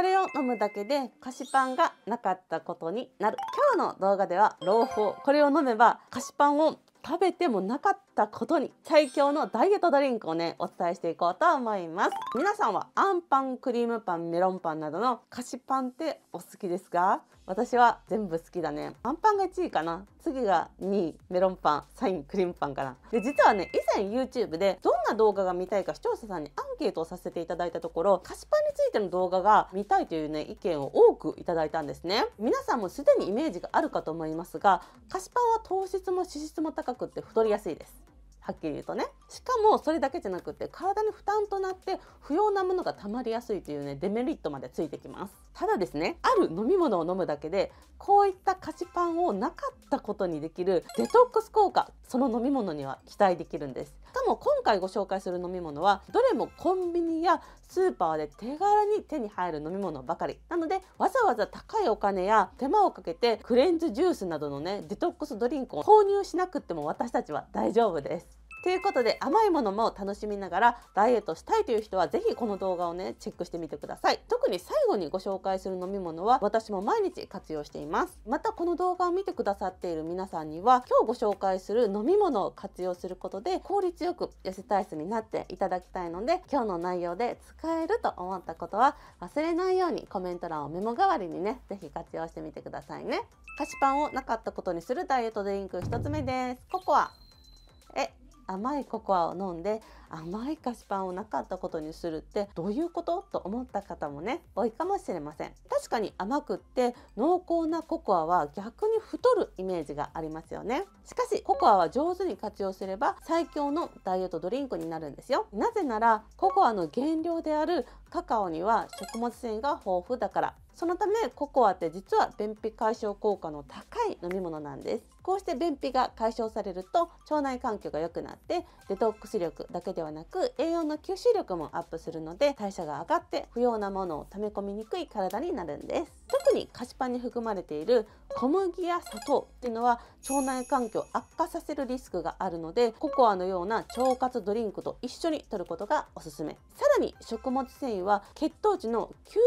これを飲むだけで菓子パンがなかったことになる今日の動画では朗報これを飲めば菓子パンを食べてもなかったことに最強のダイエットドリンクをねお伝えしていこうと思います皆さんはアンパンクリームパンメロンパンなどの菓子パンってお好きですか私は全部好きだね。アンパンが1位かな。次が2位、メロンパン、3位、クリームパンかな。で、実はね、以前 YouTube でどんな動画が見たいか視聴者さんにアンケートをさせていただいたところ、菓子パンについての動画が見たいというね、意見を多くいただいたんですね。皆さんもすでにイメージがあるかと思いますが、菓子パンは糖質も脂質も高くって太りやすいです。はっきり言うとねしかもそれだけじゃなくて体に負担となって不要なものがたまりやすいというねデメリットまでついてきますただですねある飲み物を飲むだけでこういった菓子パンをなかったことにできるデトックス効果その飲み物には期待できるんですしかも今回ご紹介する飲み物はどれもコンビニやスーパーで手軽に手に入る飲み物ばかりなのでわざわざ高いお金や手間をかけてクレンズジュースなどのねデトックスドリンクを購入しなくても私たちは大丈夫ですということで甘いものも楽しみながらダイエットしたいという人はぜひこの動画をねチェックしてみてください特に最後にご紹介する飲み物は私も毎日活用していますまたこの動画を見てくださっている皆さんには今日ご紹介する飲み物を活用することで効率よく痩せ体質になっていただきたいので今日の内容で使えると思ったことは忘れないようにコメント欄をメモ代わりにねぜひ活用してみてくださいね菓子パンをなかったことにするダイエットドリンク1つ目ですココアえ甘いココアを飲んで甘い菓子パンをなかったことにするってどういうことと思った方もね多いかもしれません確かに甘くって濃厚なココアは逆に太るイメージがありますよねしかしココアは上手に活用すれば最強のダイエットドリンクになるんですよなぜならココアの原料であるカカオには食物繊維が豊富だからそのためココアって実は便秘解消効果の高い飲み物なんですこうして便秘が解消されると腸内環境が良くなってデトックス力だけではなく栄養の吸収力もアップするので代謝が上がって不要なものを溜め込みにくい体になるんです特に菓子パンに含まれている小麦や砂糖っていうのは腸内環境を悪化させるリスクがあるのでココアのような腸活ドリンクと一緒に摂ることがおすすめさらに食物繊維は血糖値の急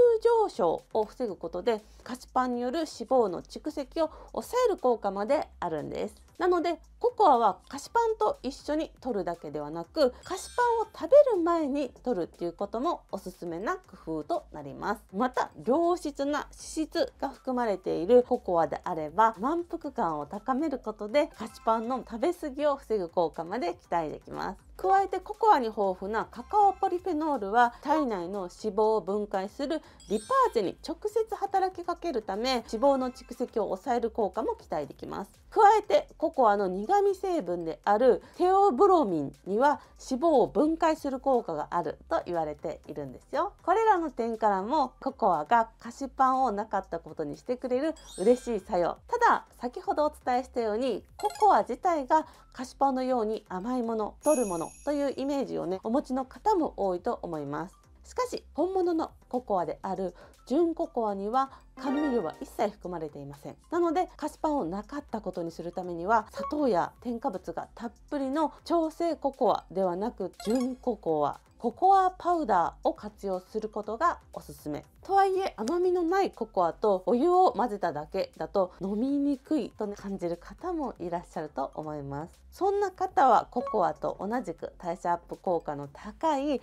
上昇を防ぐことで菓子パンによる脂肪の蓄積を抑える効果まであるんですなのでココアは菓子パンと一緒に取るだけではなく菓子パンを食べる前に取るっていうこともおすすめな工夫となりますまた良質な脂質が含まれているココアであれば満腹感を高めることで菓子パンの食べ過ぎを防ぐ効果まで期待できます加えてココアに豊富なカカオポリフェノールは体内の脂肪を分解するリパーゼに直接働きかけるため脂肪の蓄積を抑える効果も期待できます加えてココアの苦味成分であるテオブロミンには脂肪を分解する効果があると言われているんですよこれらの点からもココアが菓子パンをなかったことにしてくれる嬉しい作用ただ先ほどお伝えしたようにココア自体が菓子パンのように甘いもの取るもののというイメージをねお持ちの方も多いと思いますしかし本物のココアである純ココアには甘味料は一切含まれていませんなので菓子パンをなかったことにするためには砂糖や添加物がたっぷりの調整ココアではなく純ココアココアパウダーを活用することがおすすめとはいえ甘みのないココアとお湯を混ぜただけだと飲みにくいと感じる方もいらっしゃると思いますそんな方はココアと同じく代謝アップ効果の高い豆乳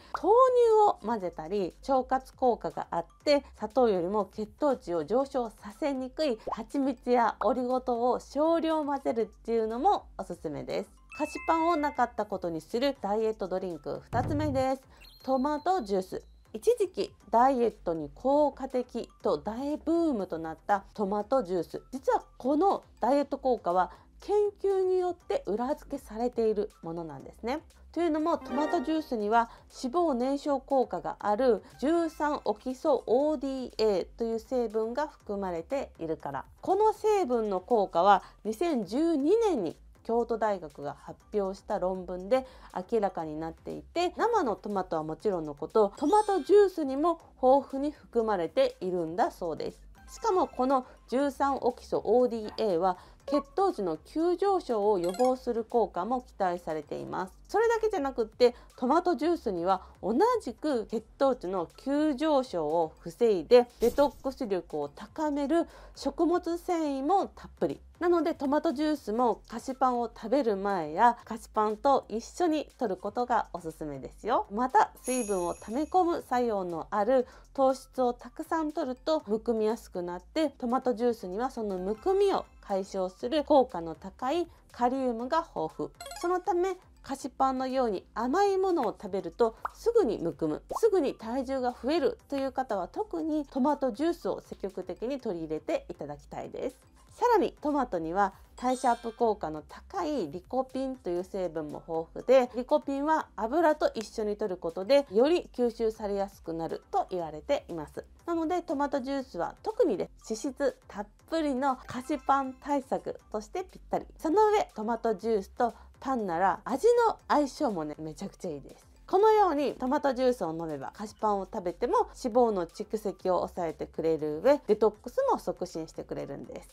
を混ぜたり腸活効果があって砂糖よりも血糖値を上昇させにくい蜂蜜やオリゴ糖を少量混ぜるっていうのもおすすめです菓子パンをなかったことにするダイエットドリンク2つ目ですトマトジュース一時期ダイエットに効果的と大ブームとなったトマトジュース実はこのダイエット効果は研究によって裏付けされているものなんですね。というのもトマトジュースには脂肪燃焼効果がある13オキソ ODA という成分が含まれているからこの成分の効果は2012年に京都大学が発表した論文で明らかになっていて生のトマトはもちろんのことトマトジュースにも豊富に含まれているんだそうですしかもこの13オキソ ODA は血糖値の急上昇を予防する効果も期待されていますそれだけじゃなくってトマトジュースには同じく血糖値の急上昇を防いでデトックス力を高める食物繊維もたっぷりなのでトマトジュースも菓子パンを食べる前や菓子パンと一緒に摂ることがおすすめですよまた水分を溜め込む作用のある糖質をたくさん摂るとむくみやすくなってトマトジュースにはそのむくみを解消する効果の高いカリウムが豊富そのため菓子パンのように甘いものを食べるとすぐにむくむすぐに体重が増えるという方は特にトマトジュースを積極的に取り入れていただきたいですさらにトマトには代謝アップ効果の高いリコピンという成分も豊富でリコピンは油と一緒に摂ることでより吸収されやすくなると言われていますなのでトマトジュースは特にで脂質たっぷりの菓子パン対策としてぴったりその上トマトジュースとパンなら味の相性もねめちゃくちゃいいですこのようにトマトジュースを飲めば菓子パンを食べても脂肪の蓄積を抑えてくれる上デトックスも促進してくれるんです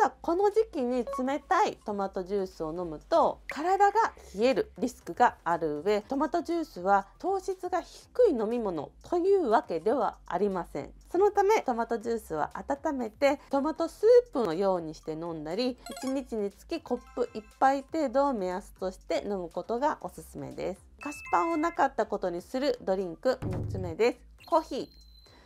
ただこの時期に冷たいトマトジュースを飲むと体が冷えるリスクがある上トマトジュースは糖質が低い飲み物というわけではありませんそのためトマトジュースは温めてトマトスープのようにして飲んだり1日につきコップ1杯程度を目安として飲むことがおすすめです菓子パンをなかったことにするドリンク3つ目ですコーヒー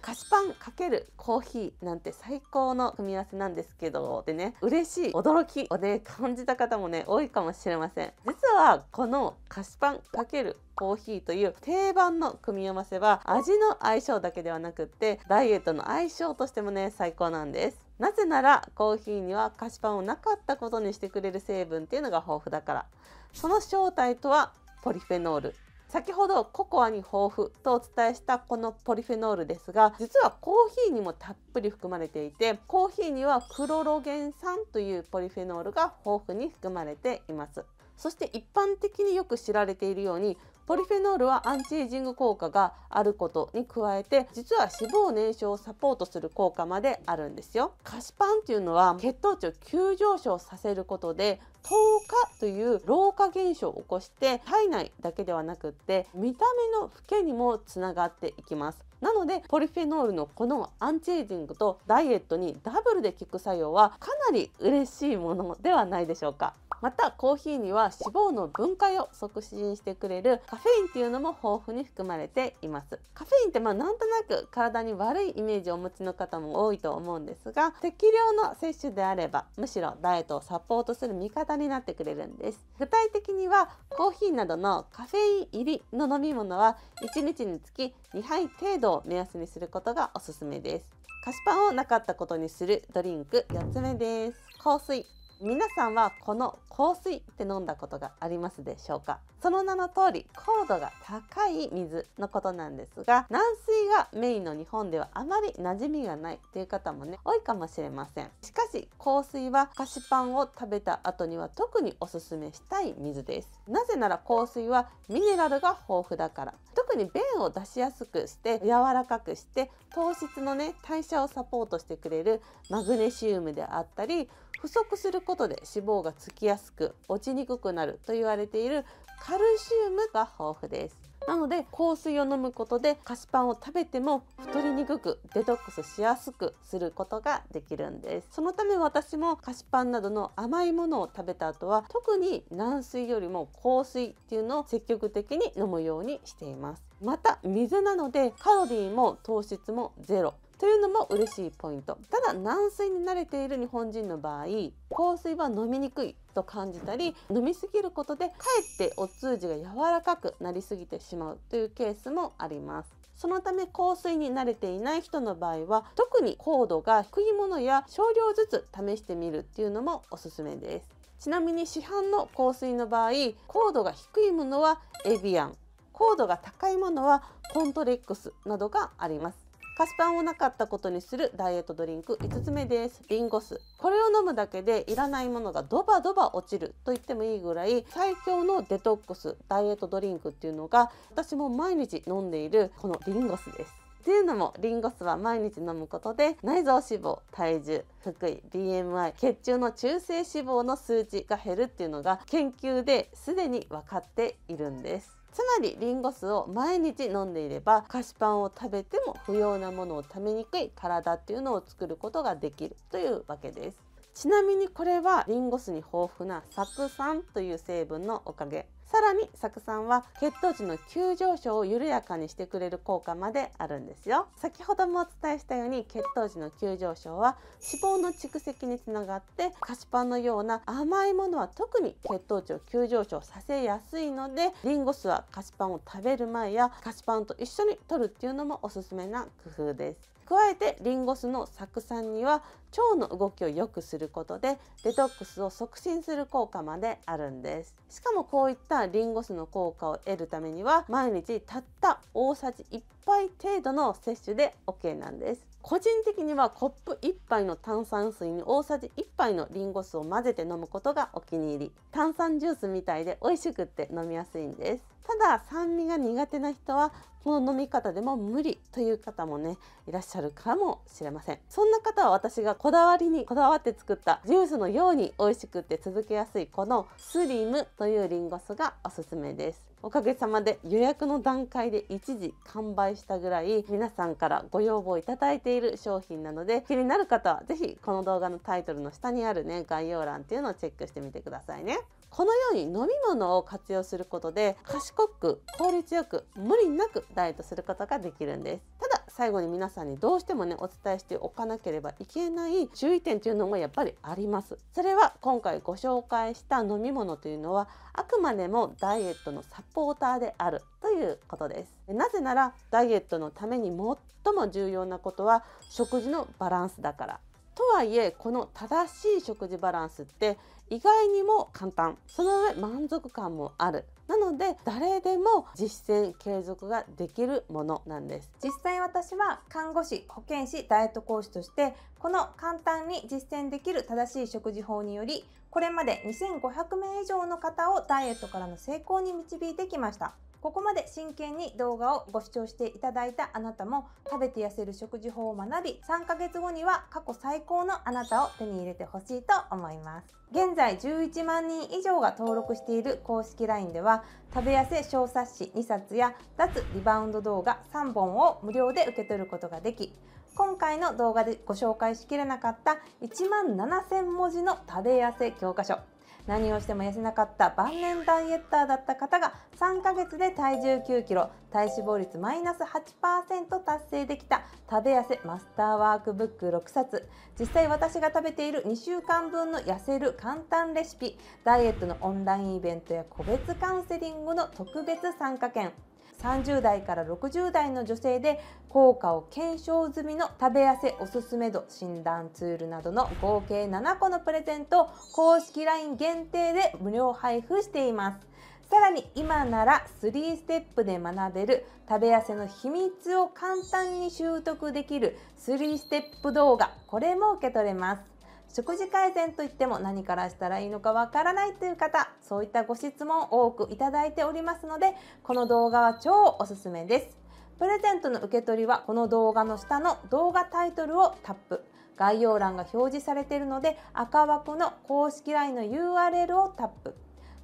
菓子パンるコーヒーなんて最高の組み合わせなんですけどでね嬉しい驚きをね感じた方もね多いかもしれません実はこの菓子パンかけるコーヒーという定番の組み合わせは味の相性だけではなくってダイエットの相性としてもね最高なんですなぜならコーヒーには菓子パンをなかったことにしてくれる成分っていうのが豊富だからその正体とはポリフェノール先ほどココアに豊富とお伝えしたこのポリフェノールですが実はコーヒーにもたっぷり含まれていてコーヒーにはクロロゲン酸というポリフェノールが豊富に含まれていますそして一般的によく知られているようにポリフェノールはアンチエイジング効果があることに加えて実は脂肪燃焼をサポートする効果まであるんですよ菓子パンっていうのは血糖値を急上昇させることで糖化という老化現象を起こして体内だけではなくって見た目の老けにもつながっていきますなのでポリフェノールのこのアンチエイジングとダイエットにダブルで効く作用はかなり嬉しいものではないでしょうかまたコーヒーには脂肪の分解を促進してくれるカフェインっていうのも豊富に含まれていますカフェインってまあなんとなく体に悪いイメージをお持ちの方も多いと思うんですが適量の摂取であればむしろダイエットをサポートする味方になってくれるんです具体的にはコーヒーなどのカフェイン入りの飲み物は1日につき2杯程度度を目安にすることがおすすめです菓子パンをなかったことにするドリンク4つ目です香水皆さんはこの香水って飲んだことがありますでしょうかその名の通り高度が高い水のことなんですが軟水がメインの日本ではあまり馴染みがないという方もね多いかもしれませんしかし香水は菓子パンを食べた後には特におすすめしたい水ですなぜなら香水はミネラルが豊富だから特に便を出しやすくして柔らかくして糖質のね代謝をサポートしてくれるマグネシウムであったり不足することで脂肪がつきやすく落ちにくくなると言われているカルシウムが豊富ですなので香水を飲むことで菓子パンを食べても太りにくくデトックスしやすくすることができるんですそのため私も菓子パンなどの甘いものを食べた後は特に軟水よりも香水っていうのを積極的に飲むようにしていますまた水なのでカロリーも糖質もゼロというのも嬉しいポイントただ軟水に慣れている日本人の場合香水は飲みにくいと感じたり飲みすぎることでかえってお通じが柔らかくなりすぎてしまうというケースもありますそのため香水に慣れていない人の場合は特に高度が低いものや少量ずつ試してみるっていうのもおすすめですちなみに市販の香水の場合高度が低いものはエビアン高度が高いものはコントレックスなどがあります菓子パンをなかったことにするダイエットドリンク5つ目ですリンゴ酢これを飲むだけでいらないものがドバドバ落ちると言ってもいいぐらい最強のデトックスダイエットドリンクっていうのが私も毎日飲んでいるこのリンゴ酢ですっていうのもリンゴ酢は毎日飲むことで内臓脂肪体重腹囲 BMI 血中の中性脂肪の数値が減るっていうのが研究ですでに分かっているんですつまりリンゴ酢を毎日飲んでいれば菓子パンを食べても不要なものを食べにくい体っていうのを作ることができるというわけですちなみにこれはリンゴ酢に豊富な酢酸という成分のおかげさらに酢酸は血糖値の急上昇を緩やかにしてくれる効果まであるんですよ先ほどもお伝えしたように血糖値の急上昇は脂肪の蓄積につながって菓子パンのような甘いものは特に血糖値を急上昇させやすいのでリンゴ酢は菓子パンを食べる前や菓子パンと一緒に摂るっていうのもおすすめな工夫です加えてリンゴ酢の酢酸には腸の動きを良くすることでデトックスを促進する効果まであるんですしかもこういったリンゴ酢の効果を得るためには毎日たった大さじ1杯程度の摂取で OK なんです個人的にはコップ1杯の炭酸水に大さじ1杯のリンゴ酢を混ぜて飲むことがお気に入り炭酸ジュースみたいで美味しくって飲みやすいんですただ酸味が苦手な人はこの飲み方でも無理という方もねいらっしゃるかもしれませんそんな方は私がこだわりにこだわって作ったジュースのように美味しくって続けやすいこのスリムというリンゴ酢がおすすめですおかげさまで予約の段階で一時完売したぐらい皆さんからご要望いただいている商品なので気になる方は是非この動画のタイトルの下にあるね概要欄っていうのをチェックしてみてくださいねこのように飲み物を活用することで賢く効率よく無理なくダイエットすることができるんですただ最後に皆さんにどうしてもねお伝えしておかなければいけない注意点というのもやっぱりありますそれは今回ご紹介した飲み物というのはあくまでもダイエットのサポーターであるということですなぜならダイエットのために最も重要なことは食事のバランスだからとはいえこの正しい食事バランスって意外にも簡単その上満足感もあるなので誰でも実践継続ができるものなんです実際私は看護師保健師ダイエット講師としてこの簡単に実践できる正しい食事法によりこれまで2500名以上の方をダイエットからの成功に導いてきましたここまで真剣に動画をご視聴していただいたあなたも食べて痩せる食事法を学び3ヶ月後には過去最高のあなたを手に入れてほしいと思います現在11万人以上が登録している公式 LINE では食べ痩せ小冊子2冊や脱リバウンド動画3本を無料で受け取ることができ今回の動画でご紹介しきれなかった1万7000文字の食べ痩せ教科書何をしても痩せなかった晩年ダイエッターだった方が3ヶ月で体重9キロ体脂肪率マイナス8%達成できた食べ痩せマスターワークブック6冊実際私が食べている2週間分の痩せる簡単レシピダイエットのオンラインイベントや個別カウンセリングの特別参加券30代から60代の女性で効果を検証済みの食べ痩せおすすめ度診断ツールなどの合計7個のプレゼントを公式 LINE 限定で無料配布しています。さらに今なら3ステップで学べる食べ痩せの秘密を簡単に習得できる3ステップ動画これも受け取れます。食事改善といっても何からしたらいいのかわからないという方そういったご質問多くいただいておりますのでこの動画は超おすすめですプレゼントの受け取りはこの動画の下の動画タイトルをタップ概要欄が表示されているので赤枠の公式 LINE の URL をタップ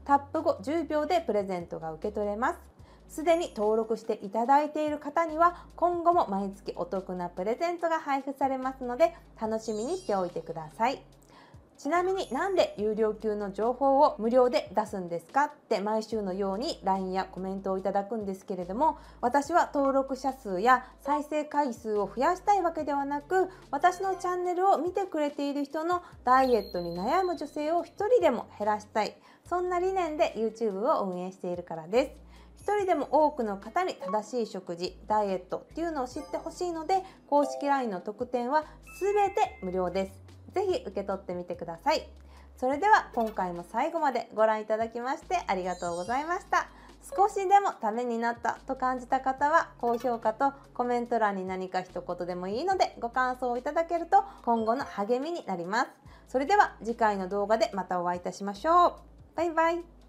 タップ後10秒でプレゼントが受け取れますすでに登録していただいている方には今後も毎月お得なプレゼントが配布されますので楽しみにしておいてください。ちなみになんで有料級の情報を無料で出すんですかって毎週のように LINE やコメントをいただくんですけれども私は登録者数や再生回数を増やしたいわけではなく私のチャンネルを見てくれている人のダイエットに悩む女性を1人でも減らしたいそんな理念で YouTube を運営しているからです。一人でも多くの方に正しい食事ダイエットっていうのを知ってほしいので公式 LINE の特典は全て無料です是非受け取ってみてくださいそれでは今回も最後までご覧いただきましてありがとうございました少しでもためになったと感じた方は高評価とコメント欄に何か一言でもいいのでご感想をいただけると今後の励みになりますそれでは次回の動画でまたお会いいたしましょうバイバイ